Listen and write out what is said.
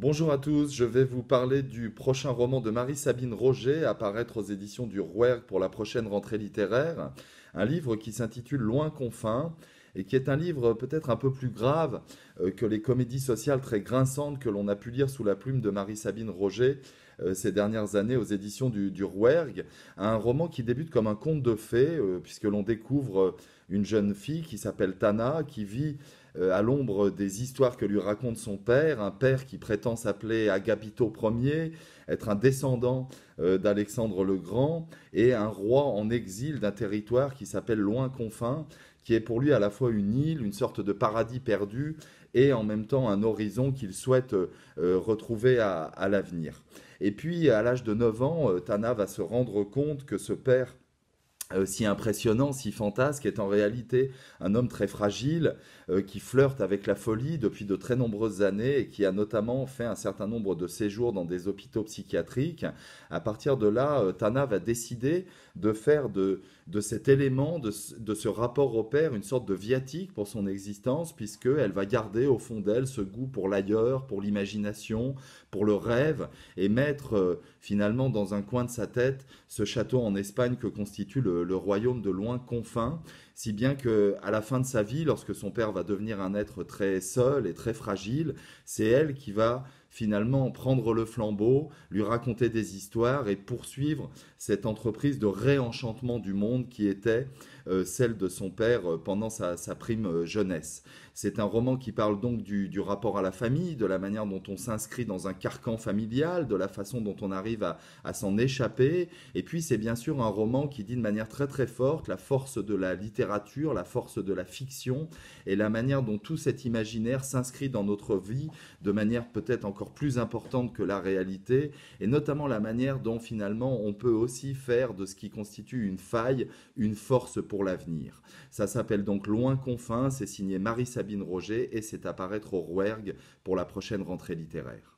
Bonjour à tous, je vais vous parler du prochain roman de Marie-Sabine Roger à paraître aux éditions du Rouergue pour la prochaine rentrée littéraire, un livre qui s'intitule Loin confin et qui est un livre peut-être un peu plus grave euh, que les comédies sociales très grinçantes que l'on a pu lire sous la plume de Marie-Sabine Roger euh, ces dernières années aux éditions du, Rouergue, un roman qui débute comme un conte de fées, euh, puisque l'on découvre une jeune fille qui s'appelle Tana, qui vit euh, à l'ombre des histoires que lui raconte son père, un père qui prétend s'appeler Agapito Ier, être un descendant euh, d'Alexandre le Grand, et un roi en exil d'un territoire qui s'appelle Loin Confin, qui est pour lui à la fois une île, une sorte de paradis perdu, et en même temps un horizon qu'il souhaite euh, retrouver à, l'avenir. Et puis, à l'âge de 9 ans, Tana va se rendre compte que ce père si impressionnant, si fantasque, est en réalité un homme très fragile euh, qui flirte avec la folie depuis de très nombreuses années et qui a notamment fait un certain nombre de séjours dans des hôpitaux psychiatriques. À partir de là, euh, Tana va décider de faire de, de cet élément, de, ce rapport au père, une sorte de viatique pour son existence, puisqu'elle va garder au fond d'elle ce goût pour l'ailleurs, pour l'imagination, pour le rêve, et mettre euh, finalement dans un coin de sa tête ce château en Espagne que constitue le le, royaume de loin confins, si bien que à la fin de sa vie, lorsque son père va devenir un être très seul et très fragile, c'est elle qui va finalement prendre le flambeau, lui raconter des histoires et poursuivre cette entreprise de réenchantement du monde qui était euh, celle de son père euh, pendant sa, prime euh, jeunesse. C'est un roman qui parle donc du, rapport à la famille, de la manière dont on s'inscrit dans un carcan familial, de la façon dont on arrive à, à s'en échapper. Et puis c'est bien sûr un roman qui dit de manière très très forte la force de la littérature, la force de la fiction et la manière dont tout cet imaginaire s'inscrit dans notre vie de manière peut-être encore encore plus importante que la réalité, et notamment la manière dont finalement on peut aussi faire de ce qui constitue une faille une force pour l'avenir. Ça s'appelle donc Loin confin. c'est signé Marie-Sabine Roger et c'est apparaître paraître au Rouergue pour la prochaine rentrée littéraire.